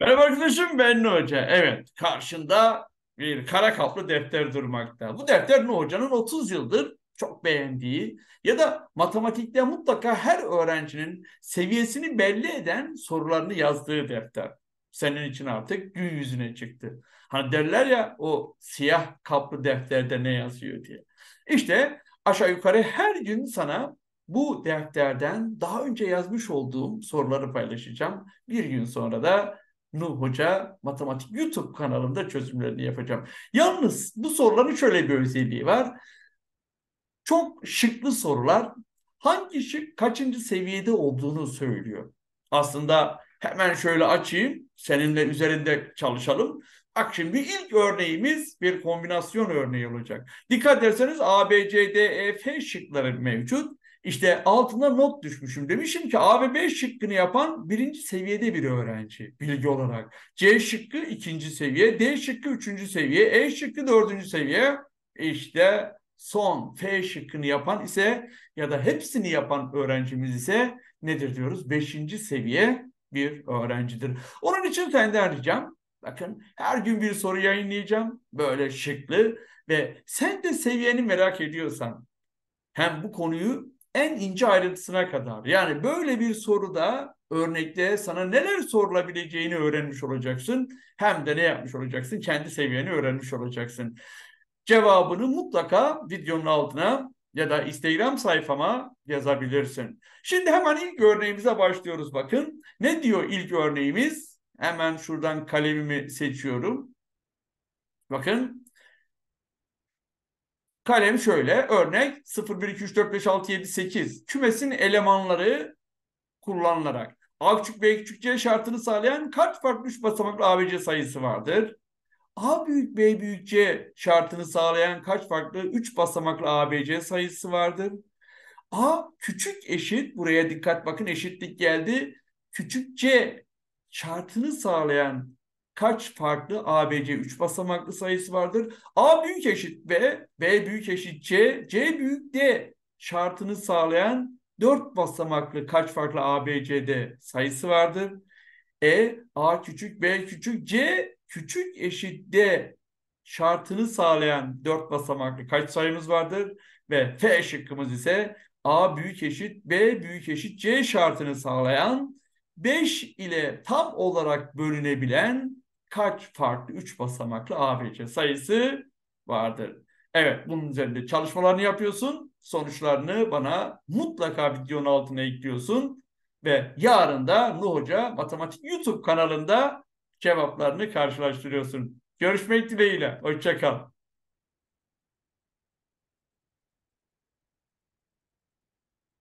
Merhaba arkadaşım ben Nuh Hoca. Evet karşında bir kara kaplı defter durmakta. Bu defter Nuh Hoca'nın 30 yıldır çok beğendiği ya da matematikte mutlaka her öğrencinin seviyesini belli eden sorularını yazdığı defter. Senin için artık gün yüzüne çıktı. Hani derler ya o siyah kaplı defterde ne yazıyor diye. İşte aşağı yukarı her gün sana bu defterden daha önce yazmış olduğum soruları paylaşacağım. Bir gün sonra da Nuh Hoca Matematik YouTube kanalında çözümlerini yapacağım. Yalnız bu soruların şöyle bir özelliği var. Çok şıklı sorular hangi şık kaçıncı seviyede olduğunu söylüyor. Aslında hemen şöyle açayım, seninle üzerinde çalışalım. Bak şimdi ilk örneğimiz bir kombinasyon örneği olacak. Dikkat ederseniz A, B, C, D, E, F şıkları mevcut. İşte altına not düşmüşüm. Demişim ki A ve B şıkkını yapan birinci seviyede bir öğrenci bilgi olarak. C şıkkı ikinci seviye, D şıkkı üçüncü seviye, E şıkkı dördüncü seviye. İşte son F şıkkını yapan ise ya da hepsini yapan öğrencimiz ise nedir diyoruz? Beşinci seviye bir öğrencidir. Onun için senden ricam Bakın her gün bir soru yayınlayacağım. Böyle şıklı ve sen de seviyeni merak ediyorsan hem bu konuyu en ince ayrıntısına kadar. Yani böyle bir soruda örnekte sana neler sorulabileceğini öğrenmiş olacaksın. Hem de ne yapmış olacaksın? Kendi seviyeni öğrenmiş olacaksın. Cevabını mutlaka videonun altına ya da Instagram sayfama yazabilirsin. Şimdi hemen ilk örneğimize başlıyoruz bakın. Ne diyor ilk örneğimiz? Hemen şuradan kalemimi seçiyorum. Bakın Kalem şöyle örnek 0, 1, 2, 3, 4, 5, 6, 7, 8 kümesin elemanları kullanılarak A küçük B küçük C şartını sağlayan kaç farklı 3 basamaklı ABC sayısı vardır? A büyük B büyük C şartını sağlayan kaç farklı 3 basamaklı ABC sayısı vardır? A küçük eşit buraya dikkat bakın eşitlik geldi. Küçük C şartını sağlayan kaç farklı ABC 3 basamaklı sayısı vardır? A büyük eşit B, B büyük eşit C, C büyük D şartını sağlayan 4 basamaklı kaç farklı ABCD sayısı vardır? E, A küçük, B küçük, C küçük eşit D şartını sağlayan 4 basamaklı kaç sayımız vardır? Ve F şıkkımız ise A büyük eşit, B büyük eşit, C şartını sağlayan 5 ile tam olarak bölünebilen kaç farklı üç basamaklı ABC sayısı vardır. Evet bunun üzerinde çalışmalarını yapıyorsun. Sonuçlarını bana mutlaka videonun altına ekliyorsun. Ve yarın da Nuh Hoca Matematik YouTube kanalında cevaplarını karşılaştırıyorsun. Görüşmek dileğiyle. Hoşçakal.